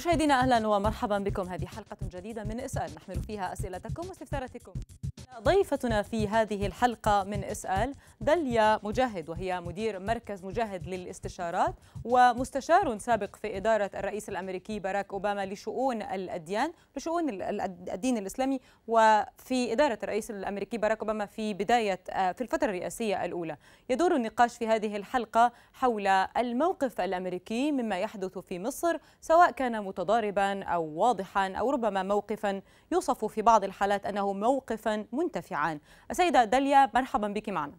مشاهدينا اهلا ومرحبا بكم هذه حلقه جديده من اسال نحمل فيها اسئلتكم واستفساراتكم ضيفتنا في هذه الحلقة من اسأل دليا مجاهد وهي مدير مركز مجاهد للاستشارات ومستشار سابق في إدارة الرئيس الأمريكي باراك أوباما لشؤون الأديان لشؤون الدين الإسلامي وفي إدارة الرئيس الأمريكي باراك أوباما في بداية آه، في الفترة الرئاسية الأولى يدور النقاش في هذه الحلقة حول الموقف الأمريكي مما يحدث في مصر سواء كان متضاربا أو واضحا أو ربما موقفا يوصف في بعض الحالات أنه موقفا منتفعان السيدة داليا مرحبا بك معنا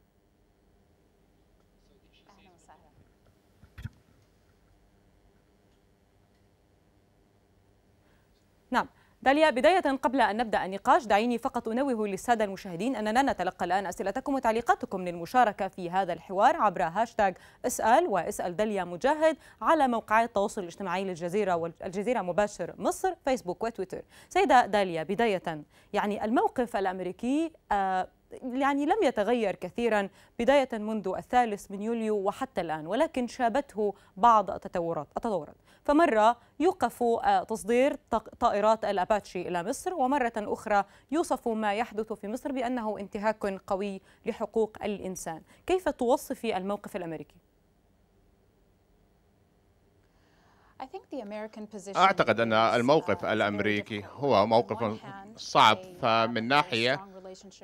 داليا بداية قبل أن نبدأ النقاش دعيني فقط أنوه للسادة المشاهدين أننا نتلقى الآن أسئلتكم وتعليقاتكم للمشاركة في هذا الحوار عبر هاشتاغ اسأل واسأل داليا مجاهد على موقعي التواصل الاجتماعي للجزيرة والجزيرة مباشر مصر فيسبوك وتويتر سيدة داليا بداية يعني الموقف الأمريكي آه، يعني لم يتغير كثيرا بداية منذ الثالث من يوليو وحتى الآن ولكن شابته بعض التطورات التطورات فمرة يوقف آه، تصدير طائرات الأباتشي إلى مصر ومرة أخرى يوصف ما يحدث في مصر بأنه انتهاك قوي لحقوق الإنسان كيف توصفي الموقف الأمريكي؟ أعتقد أن الموقف uh, الأمريكي هو موقف صعب فمن ناحية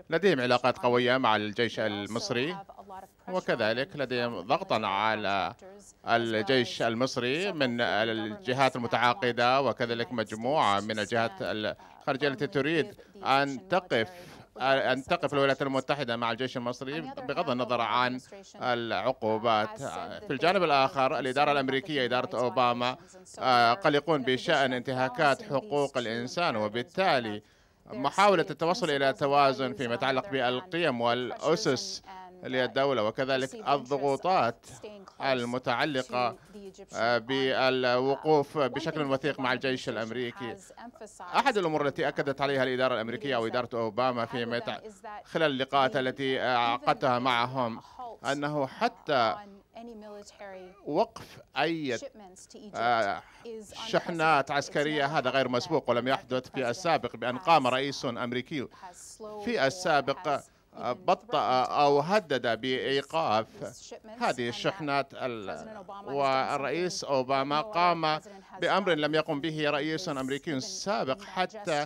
لديهم علاقات قوية مع الجيش المصري وكذلك لديهم ضغطا على الجيش المصري من الجهات المتعاقدة وكذلك مجموعة من الجهات uh, الخارجية التي تريد أن تقف أن تقف الولايات المتحدة مع الجيش المصري بغض النظر عن العقوبات في الجانب الآخر الإدارة الأمريكية إدارة أوباما آه، قلقون بشأن انتهاكات حقوق الإنسان وبالتالي محاولة التوصل إلى توازن فيما يتعلق بالقيم والأسس للدولة وكذلك الضغوطات المتعلقة آه، بالوقوف بشكل وثيق مع الجيش الأمريكي أحد الأمور التي أكدت عليها الإدارة الأمريكية أو إدارة أوباما في خلال اللقاءات التي عقدتها معهم أنه حتى وقف أي آه، شحنات عسكرية هذا غير مسبوق ولم يحدث في السابق بأن قام رئيس أمريكي في السابق بطأ أو هدد بإيقاف هذه الشحنات والرئيس أوباما قام بأمر لم يقم به رئيس أمريكي سابق حتى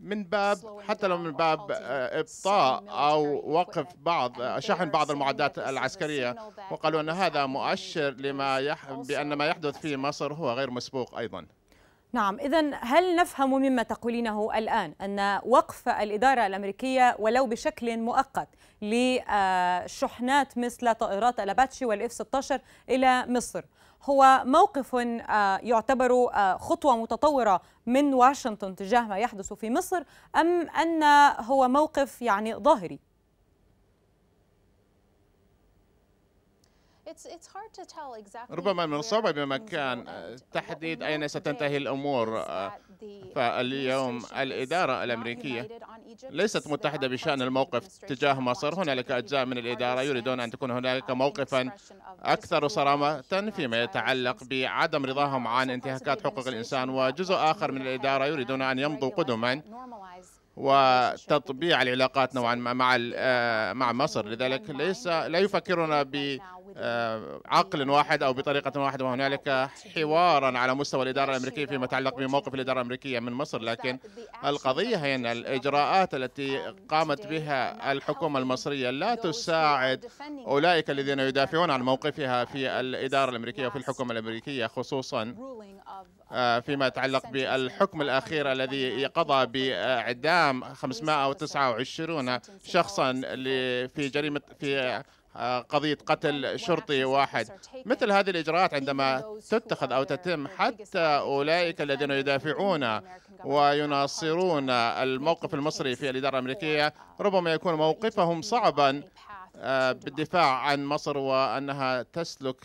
من باب حتى لو من باب آه، ابطاء او وقف بعض شحن بعض المعدات العسكريه وقالوا ان هذا مؤشر لما يح بان ما يحدث في مصر هو غير مسبوق ايضا نعم إذا هل نفهم مما تقولينه الآن أن وقف الإدارة الأمريكية ولو بشكل مؤقت لشحنات مثل طائرات الأباتشي والإف 16 إلى مصر هو موقف آه، يعتبر آه، خطوة متطورة من واشنطن تجاه ما يحدث في مصر أم أن هو موقف يعني ظاهري؟ ربما من الصعب بمكان تحديد أين ستنتهي الأمور آه، فاليوم الإدارة الأمريكية ليست متحدة بشأن الموقف تجاه مصر هنالك أجزاء من الإدارة يريدون أن تكون هنالك موقفا أكثر صرامة فيما يتعلق بعدم رضاهم عن انتهاكات حقوق الإنسان وجزء آخر من الإدارة يريدون أن يمضوا قدما وتطبيع العلاقات نوعا ما مع آه، مع مصر لذلك ليس لا يفكرون ب آه، عقل واحد أو بطريقة واحدة وهنالك حوارا على مستوى الإدارة الأمريكية فيما يتعلق بموقف الإدارة الأمريكية من مصر لكن القضية هي أن الإجراءات التي قامت بها الحكومة المصرية لا تساعد أولئك الذين يدافعون عن موقفها في الإدارة الأمريكية وفي الحكومة الأمريكية خصوصا آه، فيما يتعلق بالحكم الأخير الذي قضى بإعدام 529 شخصا في جريمة في آه، قضية قتل شرطي واحد مثل هذه الإجراءات عندما تتخذ أو تتم حتى أولئك الذين يدافعون ويناصرون الموقف المصري في الإدارة الأمريكية ربما يكون موقفهم صعبا آه، بالدفاع عن مصر وأنها تسلك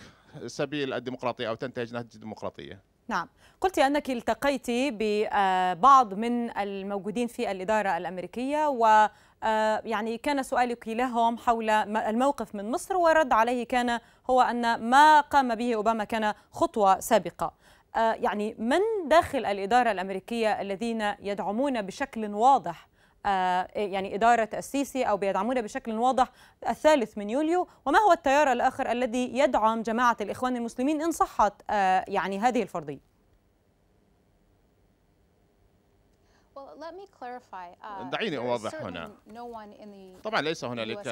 سبيل الديمقراطية أو تنتهج نهج الديمقراطية نعم قلت أنك التقيت ببعض من الموجودين في الإدارة الأمريكية و آه، يعني كان سؤالك لهم حول الموقف من مصر ورد عليه كان هو أن ما قام به أوباما كان خطوة سابقة آه، يعني من داخل الإدارة الأمريكية الذين يدعمون بشكل واضح آه، يعني إدارة السيسي أو بيدعمون بشكل واضح الثالث من يوليو وما هو التيار الآخر الذي يدعم جماعة الإخوان المسلمين إن صحت يعني هذه الفرضية Uh, دعيني أوضح هنا طبعا ليس هنالك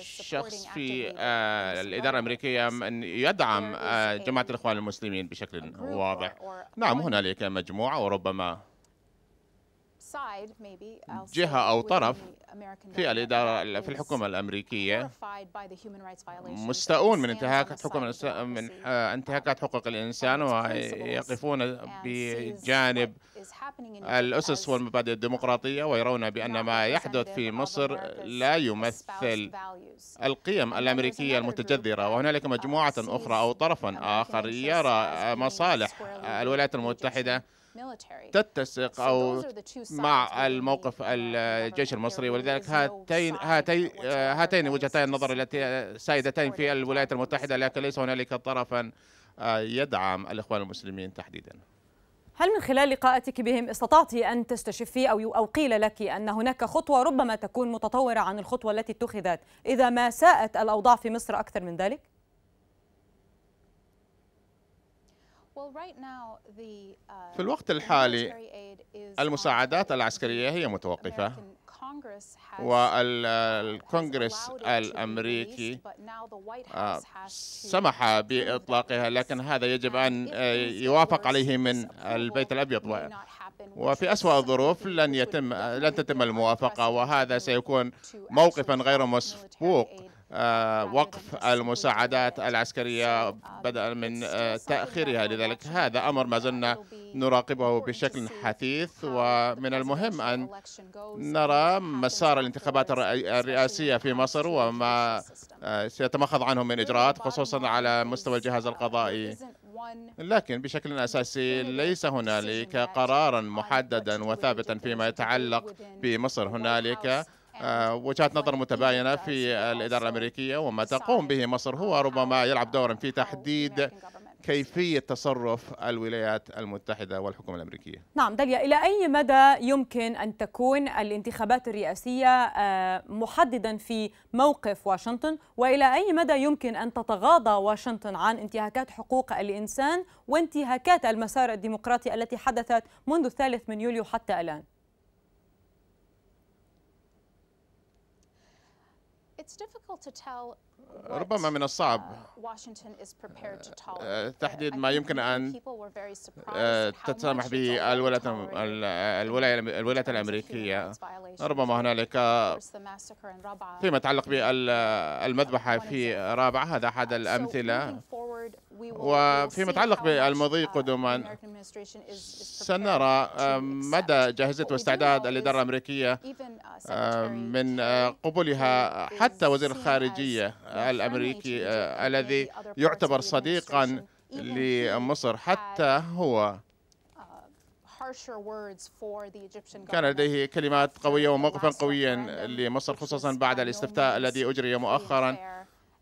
شخص في آه، الإدارة الأمريكية من يدعم آه، جماعة الإخوان المسلمين بشكل واضح نعم هنالك مجموعة وربما جهة أو طرف في الإدارة في الحكومة الأمريكية مستاءون من انتهاكات حكم من آه، انتهاكات حقوق الإنسان ويقفون بجانب الأسس والمبادئ الديمقراطية ويرون بأن ما يحدث في مصر لا يمثل القيم الأمريكية المتجذرة وهنالك مجموعة أخرى أو طرف آخر يرى مصالح الولايات المتحدة تتسق أو مع الموقف الجيش المصري ولذلك هاتين هاتين آه، هاتين وجهتين النظر التي سائدتين في الولايات المتحدة لكن ليس هنالك طرفا آه، يدعم الإخوان المسلمين تحديدا هل من خلال لقائك بهم استطعت أن تستشفي أو, أو قيل لك أن هناك خطوة ربما تكون متطورة عن الخطوة التي اتخذت إذا ما ساءت الأوضاع في مصر أكثر من ذلك؟ Uh, في الوقت الحالي المساعدات العسكرية هي متوقفة والكونغرس uh, الأمريكي آه، سمح بإطلاقها لكن هذا يجب أن آه، يوافق عليه من البيت الأبيض وفي أسوأ الظروف لن يتم لن تتم الموافقة وهذا سيكون موقفا غير مسبوق آه، وقف المساعدات العسكرية آه، بدءا من آه، تأخيرها لذلك هذا أمر ما زلنا نراقبه بشكل حثيث ومن المهم أن نرى مسار الانتخابات الرئاسية في مصر وما سيتمخض عنه من إجراءات خصوصا على مستوى الجهاز القضائي لكن بشكل أساسي ليس هنالك قرارا محددا وثابتا فيما يتعلق بمصر هنالك آه، وجهات نظر متباينة في الإدارة الأمريكية وما تقوم به مصر هو ربما يلعب دورا في تحديد كيفية تصرف الولايات المتحدة والحكومة الأمريكية نعم داليا إلى أي مدى يمكن أن تكون الانتخابات الرئاسية آه، محددا في موقف واشنطن وإلى أي مدى يمكن أن تتغاضى واشنطن عن انتهاكات حقوق الإنسان وانتهاكات المسار الديمقراطي التي حدثت منذ الثالث من يوليو حتى الآن ربما من الصعب uh, uh, uh, تحديد ما يمكن أن تتسامح به الولايات الولايات الأمريكية ربما هنالك فيما يتعلق بالمذبحة في رابعة هذا أحد الأمثلة وفيما يتعلق بالمضي قدما سنرى آه، مدى جاهزية واستعداد الإدارة الأمريكية آه، من آه، قبولها حتى حتى وزير الخارجية الأمريكي آه، الذي يعتبر صديقا لمصر حتى هو كان لديه كلمات قوية وموقفا قويا لمصر خصوصا بعد الاستفتاء الذي أجري مؤخرا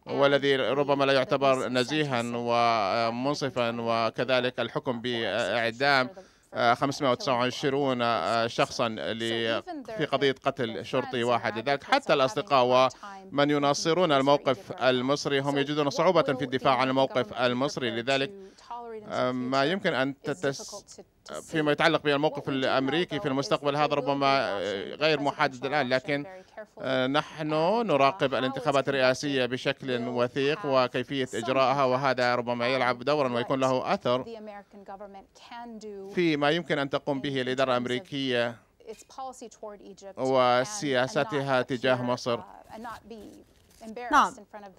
والذي ربما لا يعتبر نزيها ومنصفا وكذلك الحكم بإعدام 529 آه، آه، شخصا في قضية قتل شرطي واحد لذلك حتى الأصدقاء ومن يناصرون الموقف المصري هم يجدون صعوبة في الدفاع عن الموقف المصري لذلك ما يمكن أن تتس آه، فيما يتعلق بالموقف الأمريكي في المستقبل هذا ربما آه، غير محدد الآن لكن آه، نحن نراقب الانتخابات الرئاسية بشكل وثيق وكيفية إجراءها وهذا ربما يلعب دورا ويكون له أثر في ما يمكن أن تقوم به الإدارة الأمريكية وسياستها تجاه مصر uh, نعم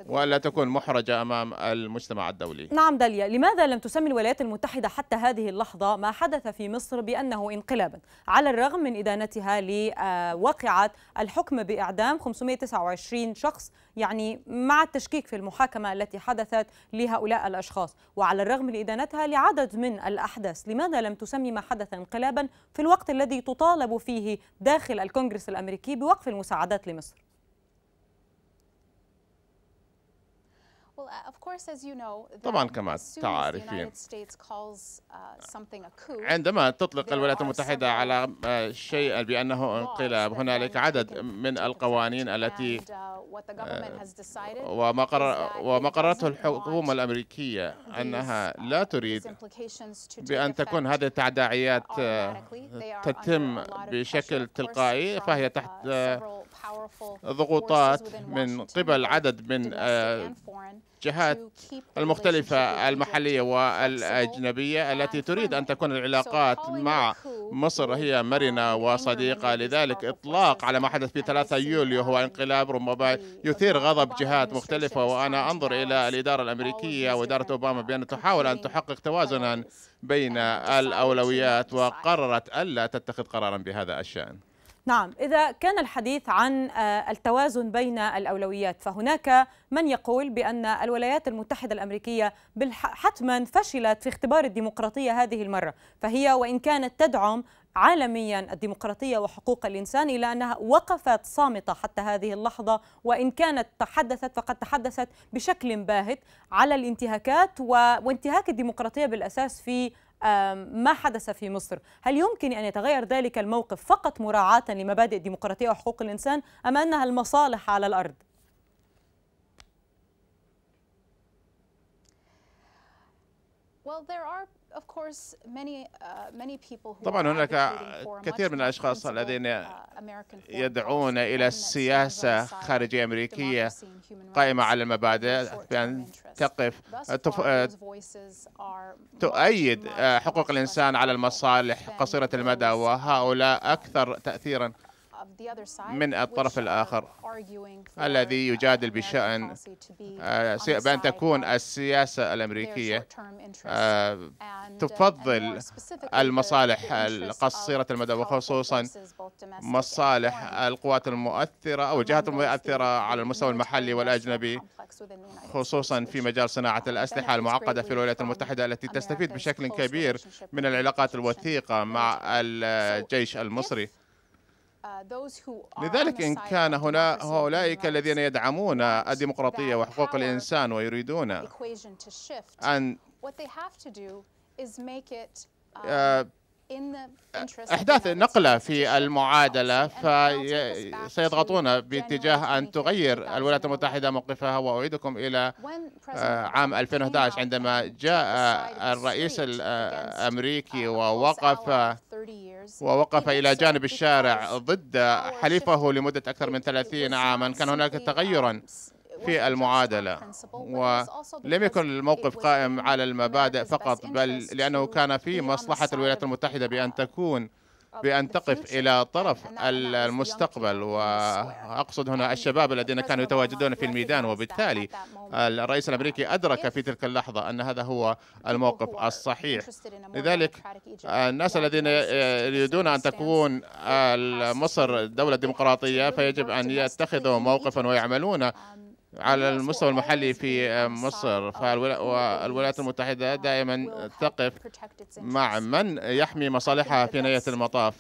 ولا تكون محرجة أمام المجتمع الدولي نعم داليا لماذا لم تسمي الولايات المتحدة حتى هذه اللحظة ما حدث في مصر بأنه انقلابا على الرغم من إدانتها لواقعة الحكم بإعدام 529 شخص يعني مع التشكيك في المحاكمة التي حدثت لهؤلاء الأشخاص وعلى الرغم من إدانتها لعدد من الأحداث لماذا لم تسمي ما حدث انقلابا في الوقت الذي تطالب فيه داخل الكونغرس الأمريكي بوقف المساعدات لمصر Uh, طبعا كما تعرفين uh, عندما تطلق الولايات المتحدة على آه، شيء بأنه انقلاب هنالك عدد من القوانين التي uh, آه، وما, قررته الحكومة الأمريكية أنها لا تريد بأن تكون هذه التداعيات آه، تتم بشكل تلقائي فهي تحت ضغوطات من قبل عدد من الجهات آه، المختلفة المحلية والأجنبية التي تريد أن تكون العلاقات مع مصر هي مرنة وصديقة لذلك إطلاق على ما حدث في 3 يوليو هو انقلاب ربما يثير غضب جهات مختلفة وأنا أنظر إلى الإدارة الأمريكية وإدارة أوباما بأن تحاول أن تحقق توازنا بين الأولويات وقررت ألا تتخذ قرارا بهذا الشأن نعم إذا كان الحديث عن آه، التوازن بين الأولويات فهناك من يقول بأن الولايات المتحدة الأمريكية حتما فشلت في اختبار الديمقراطية هذه المرة فهي وإن كانت تدعم عالميا الديمقراطيه وحقوق الانسان الا انها وقفت صامته حتى هذه اللحظه وان كانت تحدثت فقد تحدثت بشكل باهت على الانتهاكات وانتهاك الديمقراطيه بالاساس في ما حدث في مصر هل يمكن أن يتغير ذلك الموقف فقط مراعاة لمبادئ الديمقراطية وحقوق الإنسان أم أنها المصالح على الأرض؟ Uh, طبعا هناك آه، كثير من الأشخاص الذين uh, يدعون إلى السياسه خارجية أمريكية قائمة على المبادئ بأن تقف آه، آه، تؤيد حقوق الإنسان على المصالح قصيرة المدى وهؤلاء أكثر تأثيرا من الطرف uh, الآخر الذي يجادل بشأن آه، بأن تكون السياسة الأمريكية آه، uh, تفضل المصالح القصيرة المدى وخصوصا مصالح القوات المؤثرة أو الجهات المؤثرة على المستوى المحلي والأجنبي خصوصا في مجال صناعة uh, الأسلحة المعقدة في الولايات المتحدة التي تستفيد بشكل كبير من العلاقات الوثيقة مع الجيش المصري لذلك إن كان هنا أولئك الذين يدعمون الديمقراطية وحقوق الإنسان ويريدون أن إحداث نقلة في المعادلة فسيضغطون باتجاه أن تغير الولايات المتحدة موقفها وأعيدكم إلى آه، عام 2011 عندما جاء الرئيس الأمريكي uh, ووقف ووقف إلى جانب الشارع ضد حليفه لمدة أكثر من 30 عاما كان هناك تغيرا في المعادلة ولم يكن الموقف قائم على المبادئ فقط بل لأنه كان في مصلحة الولايات المتحدة بأن تكون بأن تقف إلى طرف المستقبل وأقصد هنا الشباب الذين كانوا يتواجدون في الميدان وبالتالي الرئيس الأمريكي أدرك في تلك اللحظة أن هذا هو الموقف الصحيح لذلك الناس الذين يريدون أن تكون مصر دولة ديمقراطية فيجب أن يتخذوا موقفا ويعملون على المستوى المحلي في آه، مصر فالولايات المتحدة uh, دائما تقف مع من يحمي مصالحها في نهاية المطاف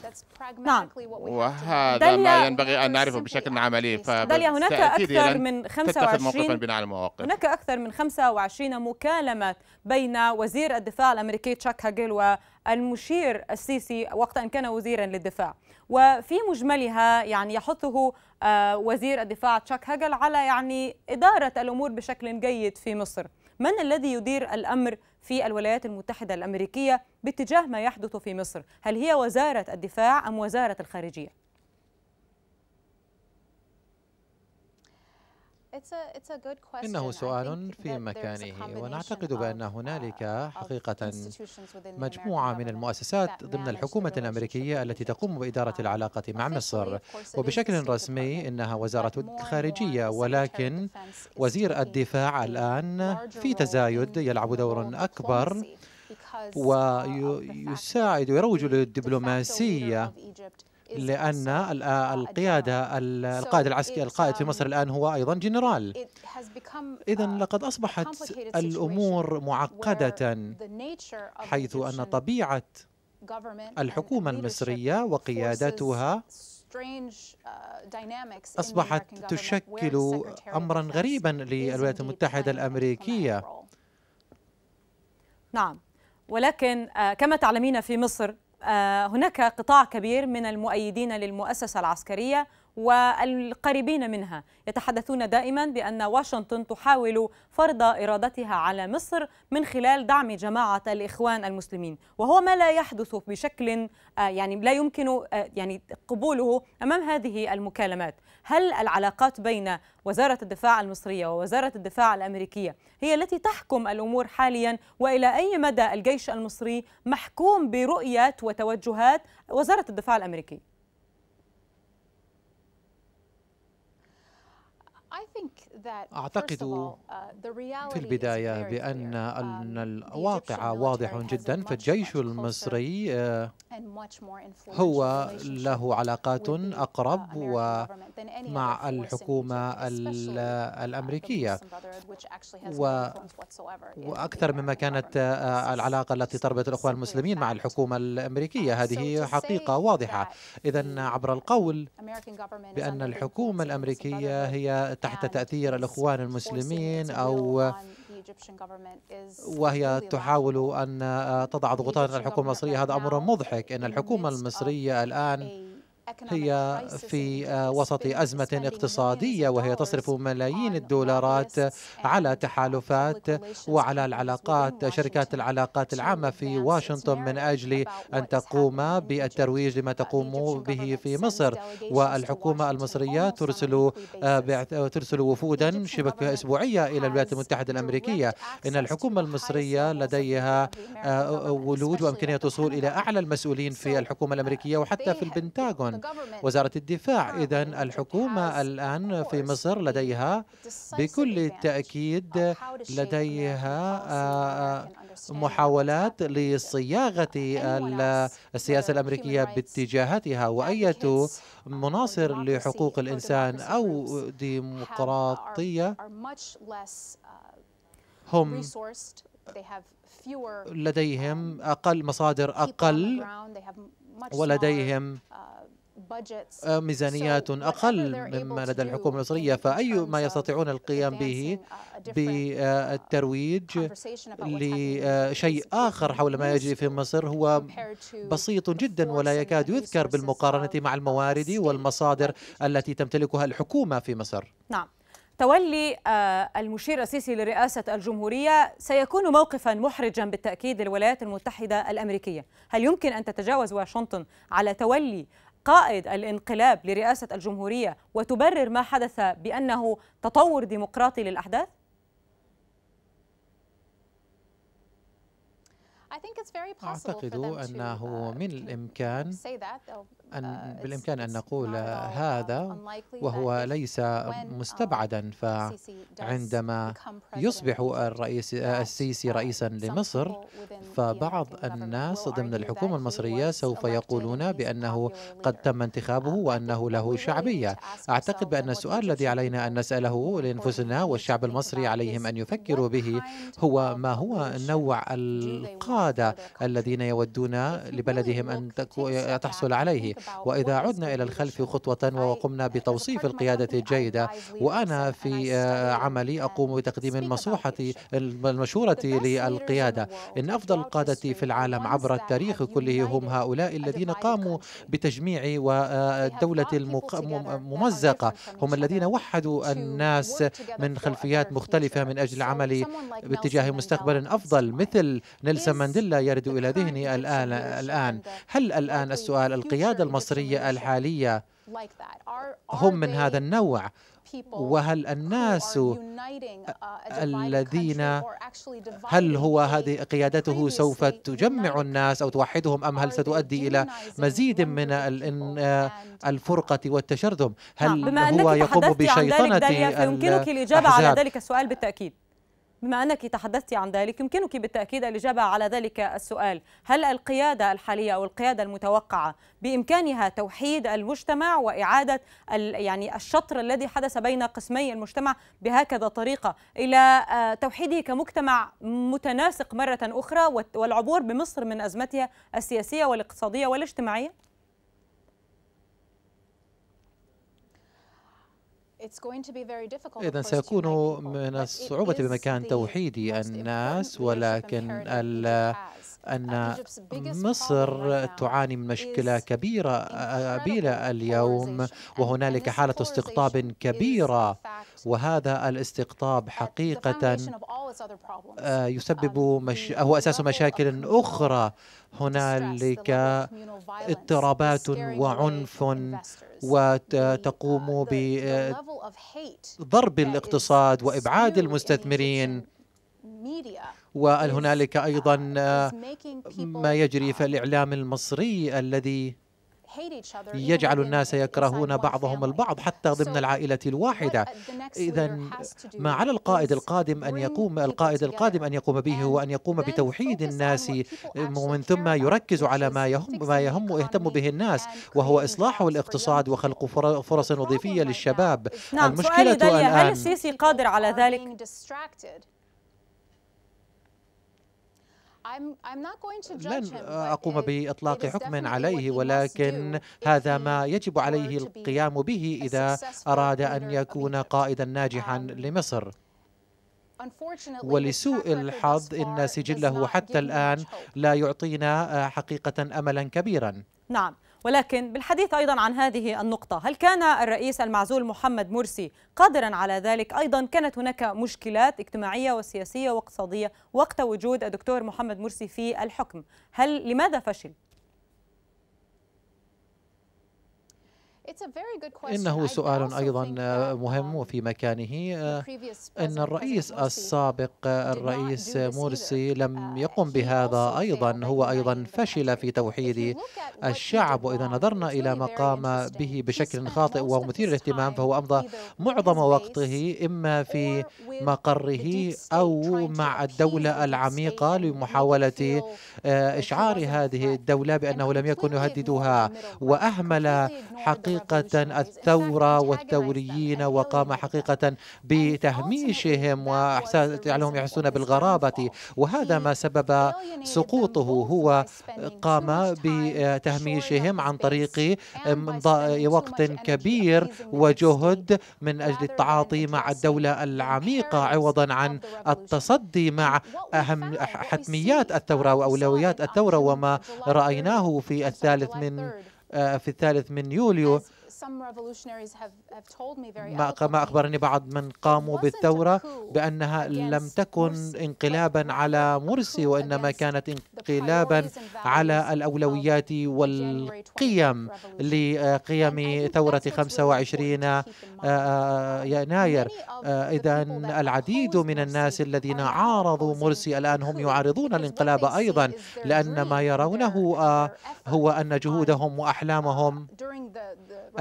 نعم وهذا ما ينبغي أن نعرفه بشكل عملي داليا هناك أكثر من 25 بناء المواقف هناك أكثر من 25 مكالمة بين وزير الدفاع الأمريكي تشاك هاجيل و المشير السيسي وقت أن كان وزيرا للدفاع وفي مجملها يعني يحثه آه، وزير الدفاع تشاك هاجل على يعني إدارة الأمور بشكل جيد في مصر من الذي يدير الأمر في الولايات المتحدة الأمريكية باتجاه ما يحدث في مصر هل هي وزارة الدفاع أم وزارة الخارجية؟ إنه سؤال في مكانه ونعتقد بأن هنالك uh, حقيقة مجموعة من المؤسسات ضمن الحكومة الأمريكية التي تقوم بإدارة um, العلاقة مع مصر وبشكل رسمي إنها وزارة الخارجية ولكن وزير الدفاع الآن في تزايد يلعب دور أكبر uh, ويساعد ويروج للدبلوماسية لأن آه، uh, القيادة القائد العسكري القائد في مصر um, الآن هو أيضا جنرال إذا uh, لقد أصبحت الأمور معقدة حيث أن طبيعة الحكومة المصرية وقيادتها uh, أصبحت تشكل أمرا غريبا للولايات المتحدة الأمريكية نعم ولكن آه، كما تعلمين في مصر آه، هناك قطاع كبير من المؤيدين للمؤسسة العسكرية والقريبين منها يتحدثون دائما بأن واشنطن تحاول فرض إرادتها على مصر من خلال دعم جماعة الإخوان المسلمين وهو ما لا يحدث بشكل آه، يعني لا يمكن آه، يعني قبوله أمام هذه المكالمات هل العلاقات بين وزارة الدفاع المصرية ووزارة الدفاع الأمريكية هي التي تحكم الأمور حاليا وإلى أي مدى الجيش المصري محكوم برؤية وتوجهات وزارة الدفاع الأمريكي أعتقد في uh, البداية بأن um, الواقع واضح جدا فالجيش المصري آه، هو له علاقات أقرب uh, مع uh, آه، الحكومة الأمريكية وأكثر مما كانت العلاقة التي تربط الإخوان المسلمين مع الحكومة الأمريكية هذه حقيقة واضحة إذا عبر القول بأن الحكومة الأمريكية هي تحت تأثير الإخوان المسلمين أو وهي تحاول أن تضع ضغوطات على الحكومة المصرية هذا أمر مضحك أن الحكومة المصرية الآن هي في آه، وسط أزمة اقتصادية وهي تصرف ملايين الدولارات على تحالفات وعلى العلاقات شركات العلاقات العامة في واشنطن من أجل أن تقوم بالترويج لما تقوم به في مصر والحكومة المصرية ترسل آه، ترسل وفودا شبكة أسبوعية إلى الولايات المتحدة الأمريكية إن الحكومة المصرية لديها آه، ولود وإمكانية وصول إلى أعلى المسؤولين في الحكومة الأمريكية uh, وحتى في البنتاغون وزارة الدفاع آه، إذا الحكومة الآن في مصر لديها بكل تأكيد لديها آه، محاولات لصياغة السياسة الأمريكية باتجاهاتها وأية مناصر لحقوق الإنسان أو ديمقراطية uh, هم لديهم أقل مصادر أقل ولديهم uh, ميزانيات أقل مما لدى الحكومة المصرية فأي ما يستطيعون القيام به uh, بالترويج uh, لشيء آخر حول ما يجري في مصر هو بسيط جدا ولا يكاد يذكر بالمقارنة مع الموارد والمصادر التي تمتلكها الحكومة في مصر نعم تولي آه، المشير السيسي لرئاسة الجمهورية سيكون موقفا محرجا بالتأكيد للولايات المتحدة الأمريكية هل يمكن أن تتجاوز واشنطن على تولي قائد الانقلاب لرئاسة الجمهورية وتبرر ما حدث بأنه تطور ديمقراطي للأحداث؟ أعتقد أنه uh, من الإمكان أن uh, بالإمكان أن نقول uh, هذا وهو ليس uh, مستبعدا فعندما يصبح الرئيس السيسي رئيسا لمصر فبعض الناس ضمن الحكومة المصرية سوف يقولون بأنه قد تم انتخابه وأنه له شعبية أعتقد بأن السؤال الذي علينا أن نسأله لأنفسنا والشعب المصري عليهم أن يفكروا به هو ما هو نوع القادة الذين يودون لبلدهم أن تحصل عليه وإذا عدنا إلى الخلف خطوة وقمنا بتوصيف القيادة الجيدة وأنا في آه، عملي أقوم بتقديم المصوحة المشورة للقيادة إن أفضل القادة في العالم عبر التاريخ كله هم هؤلاء الذين قاموا بتجميع والدولة آه، الممزقة هم الذين وحدوا الناس من خلفيات مختلفة من أجل العمل باتجاه مستقبل أفضل مثل نيلسون مانديلا يرد إلى ذهني الآن الآن هل الآن السؤال القيادة المصرية الحالية هم من هذا النوع وهل الناس الذين هل هو هذه قيادته سوف تجمع الناس أو توحدهم أم هل ستؤدي إلى مزيد من الفرقة والتشرذم هل نعم. هو يقوم بشيطنة يمكنك الإجابة على ذلك السؤال بالتأكيد بما أنك تحدثت عن ذلك يمكنك بالتأكيد الإجابة على ذلك السؤال هل القيادة الحالية أو القيادة المتوقعة بإمكانها توحيد المجتمع وإعادة يعني الشطر الذي حدث بين قسمي المجتمع بهكذا طريقة إلى آه، توحيده كمجتمع متناسق مرة أخرى والعبور بمصر من أزمتها السياسية والاقتصادية والاجتماعية؟ إذا سيكون من الصعوبة بمكان توحيد الناس ولكن أن مصر تعاني من مشكلة كبيرة أبيلة اليوم وهنالك حالة استقطاب كبيرة وهذا الاستقطاب حقيقة آه، يسبب um, مش... هو أساس مشاكل أخرى هنالك اضطرابات وعنف وتقوم uh, بضرب uh, الاقتصاد وإبعاد المستثمرين وهنالك أيضا uh, ما يجري في الإعلام المصري الذي يجعل الناس يكرهون بعضهم البعض حتى ضمن العائلة الواحدة إذا ما على القائد القادم أن يقوم القائد القادم أن يقوم به هو أن يقوم بتوحيد الناس ومن ثم يركز على ما يهم ما يهم ويهتم به الناس وهو إصلاح الاقتصاد وخلق فرص وظيفية للشباب نعم المشكلة الآن هل السيسي قادر على ذلك؟ لن أقوم بإطلاق حكم عليه ولكن هذا ما يجب عليه القيام به إذا أراد أن يكون قائدا ناجحا um, لمصر ولسوء الحظ إن سجله حتى الآن لا يعطينا حقيقة أملا كبيرا نعم ولكن بالحديث أيضا عن هذه النقطة هل كان الرئيس المعزول محمد مرسي قادرا على ذلك أيضا كانت هناك مشكلات اجتماعية وسياسية واقتصادية وقت وجود الدكتور محمد مرسي في الحكم هل لماذا فشل؟ إنه سؤال أيضا آه، um, مهم um, وفي مكانه آه، أن الرئيس السابق uh, الرئيس مرسي لم uh, يقم بهذا أيضا هو أيضا فشل في توحيد الشعب وإذا نظرنا إلى ما قام به بشكل خاطئ ومثير للاهتمام فهو أمضى معظم وقته إما في مقره أو مع الدولة العميقة لمحاولة آه، إشعار هذه الدولة بأنه لم يكن يهددها وأهمل حقيقة حقيقة الثورة والثوريين وقام حقيقة بتهميشهم وجعلهم يحسون بالغرابة وهذا ما سبب سقوطه هو قام بتهميشهم عن طريق وقت كبير وجهد من أجل التعاطي مع الدولة العميقة عوضا عن التصدي مع أهم حتميات الثورة وأولويات الثورة وما رأيناه في الثالث من آه، في الثالث من يوليو ما أخبرني بعض من قاموا بالثورة بأنها لم تكن انقلابا على مرسي وإنما كانت انقلابا على الأولويات والقيم لقيم ثورة 25 يناير آه، إذا العديد من الناس الذين عارضوا مرسي الآن هم يعارضون الانقلاب أيضا لأن ما يرونه آه، هو أن جهودهم وأحلامهم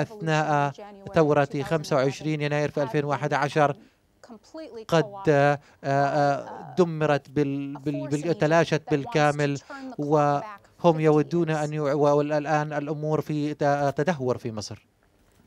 أثناء ثورة 25 يناير في 2011 قد آه، آه، دمرت بال تلاشت بالكامل وهم يودون أن والآن الأمور في آه، تدهور في مصر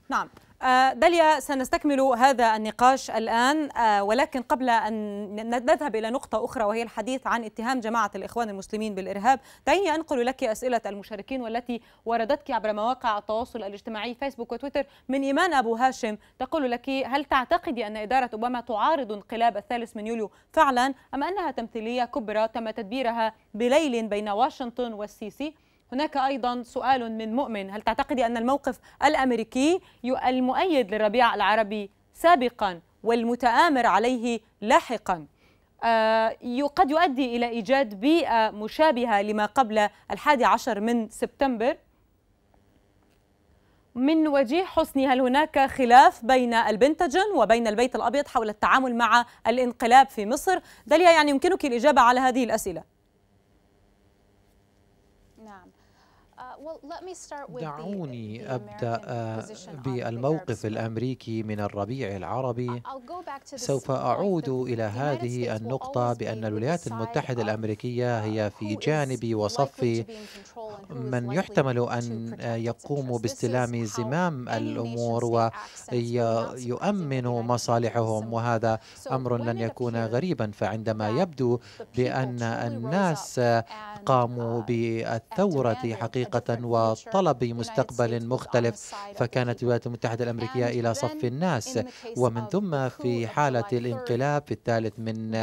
نعم آه، داليا سنستكمل هذا النقاش الآن آه، ولكن قبل أن نذهب إلى نقطة أخرى وهي الحديث عن اتهام جماعة الإخوان المسلمين بالإرهاب دعيني أنقل لك أسئلة المشاركين والتي وردتك عبر مواقع التواصل الاجتماعي فيسبوك وتويتر من إيمان أبو هاشم تقول لك هل تعتقدي أن إدارة أوباما تعارض انقلاب الثالث من يوليو فعلا أم أنها تمثيلية كبرى تم تدبيرها بليل بين واشنطن والسيسي هناك أيضا سؤال من مؤمن هل تعتقدي أن الموقف الأمريكي المؤيد للربيع العربي سابقا والمتآمر عليه لاحقا آه، قد يؤدي إلى إيجاد بيئة مشابهة لما قبل الحادي عشر من سبتمبر من وجيه حسني هل هناك خلاف بين البنتاجون وبين البيت الأبيض حول التعامل مع الانقلاب في مصر؟ داليا يعني يمكنك الإجابة على هذه الأسئلة نعم Uh, دعوني ابدا uh, بالموقف الامريكي من الربيع العربي سوف اعود الى هذه النقطه بان الولايات المتحده uh, الامريكيه هي في جانب وصفي من يحتمل ان يقوموا باستلام زمام الامور ويؤمن مصالحهم وهذا امر لن يكون غريبا فعندما يبدو بان الناس قاموا بالثوره حقيقه حقيقة وطلب مستقبل مختلف فكانت الولايات المتحدة الأمريكية إلى صف الناس ومن ثم في حالة الانقلاب في الثالث من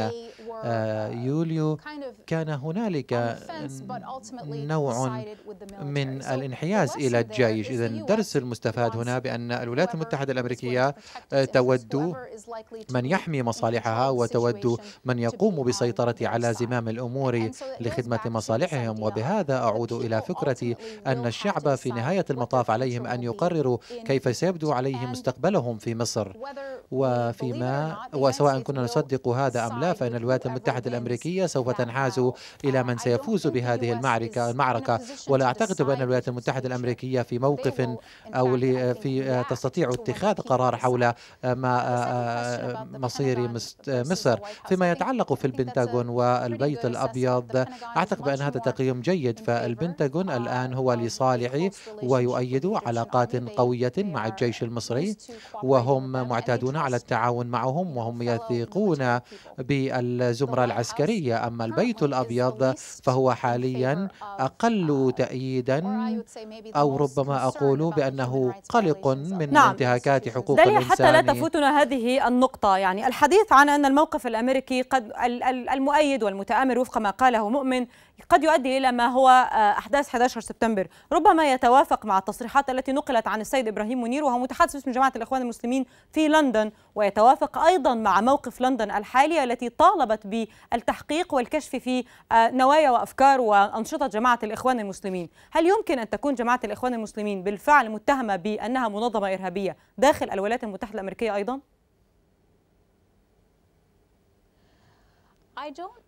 آه، uh, يوليو كان هنالك نوع من الانحياز إلى الجيش إذا الدرس المستفاد هنا بأن الولايات المتحدة الأمريكية آه، تود من يحمي مصالحها وتود من يقوم بسيطرة على زمام الأمور لخدمة مصالحهم وبهذا أعود إلى فكرة أن الشعب في نهاية المطاف عليهم أن يقرروا كيف سيبدو عليهم مستقبلهم في مصر وفيما وسواء كنا نصدق هذا أم لا فإن الولايات المتحدة الأمريكية سوف تنحاز إلى من سيفوز بهذه المعركة المعركة ولا أعتقد بأن الولايات المتحدة الأمريكية في موقف أو في تستطيع اتخاذ قرار حول ما مصير مصر فيما يتعلق في البنتاغون والبيت الأبيض أعتقد بأن هذا تقييم جيد فالبنتاغون الآن الآن هو لصالح ويؤيد علاقات قوية مع الجيش المصري وهم معتادون على التعاون معهم وهم يثقون بالزمرة العسكرية أما البيت الأبيض فهو حاليا أقل تأييدا أو ربما أقول بأنه قلق من نعم. انتهاكات حقوق دليل الإنسان حتى لا تفوتنا هذه النقطة يعني الحديث عن أن الموقف الأمريكي قد المؤيد والمتآمر وفق ما قاله مؤمن قد يؤدي إلى ما هو آه، أحداث 11 سبتمبر ربما يتوافق مع التصريحات التي نقلت عن السيد إبراهيم منير وهو متحدث باسم جماعة الإخوان المسلمين في لندن ويتوافق أيضا مع موقف لندن الحالي التي طالبت بالتحقيق والكشف في آه، نوايا وأفكار وأنشطة جماعة الإخوان المسلمين هل يمكن أن تكون جماعة الإخوان المسلمين بالفعل متهمة بأنها منظمة إرهابية داخل الولايات المتحدة الأمريكية أيضا؟ I don't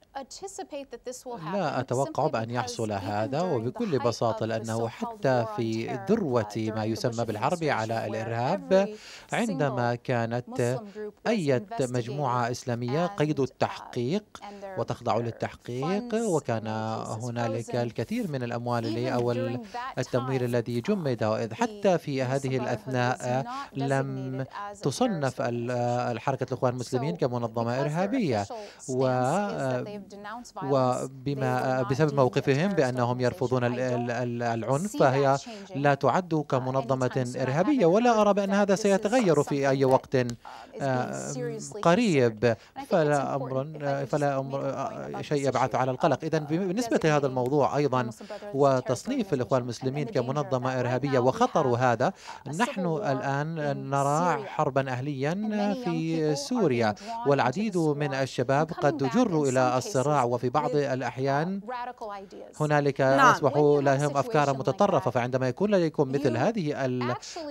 لا أتوقع بأن يحصل هذا وبكل بساطة لأنه حتى في ذروة ما يسمى بالحرب على الإرهاب عندما كانت أي مجموعة إسلامية قيد uh, التحقيق وتخضع للتحقيق وكان هنالك الكثير من الأموال أو التمويل الذي جمد وإذ حتى في هذه الأثناء لم تصنف الحركة الإخوان المسلمين كمنظمة إرهابية و وبما بسبب موقفهم بأنهم يرفضون العنف فهي لا تعد uh, كمنظمة إرهابية ولا أرى بأن هذا سيتغير في أي وقت uh, آه، قريب فلا أمر فلا أمر آه، شيء يبعث على القلق uh, إذا بالنسبة لهذا الموضوع أيضا وتصنيف الإخوان المسلمين كمنظمة إرهابية وخطر هذا نحن الآن نرى حربا أهليا في سوريا والعديد من الشباب قد جروا إلى الصراع الصراع وفي بعض الأحيان هنالك يصبح لهم أفكار متطرفة فعندما يكون لديكم مثل هذه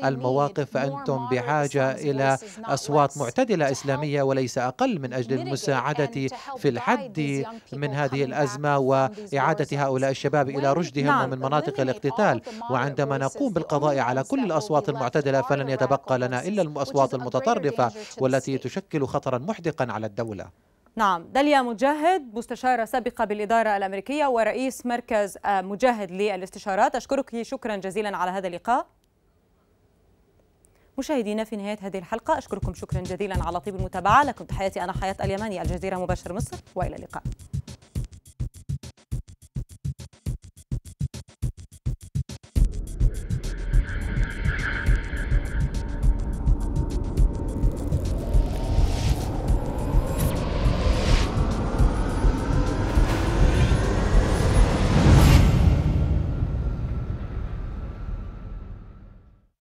المواقف فأنتم بحاجة إلى أصوات معتدلة إسلامية وليس أقل من أجل المساعدة في الحد من هذه الأزمة وإعادة هؤلاء الشباب إلى رشدهم ومن مناطق الاقتتال وعندما نقوم بالقضاء على كل الأصوات المعتدلة فلن يتبقى لنا إلا الأصوات المتطرفة والتي تشكل خطرا محدقا على الدولة نعم داليا مجاهد مستشارة سابقة بالإدارة الأمريكية ورئيس مركز آه، مجاهد للاستشارات أشكرك شكرا جزيلا على هذا اللقاء مشاهدينا في نهاية هذه الحلقة أشكركم شكرا جزيلا على طيب المتابعة لكم تحياتي أنا حياة اليماني الجزيرة مباشر مصر وإلى اللقاء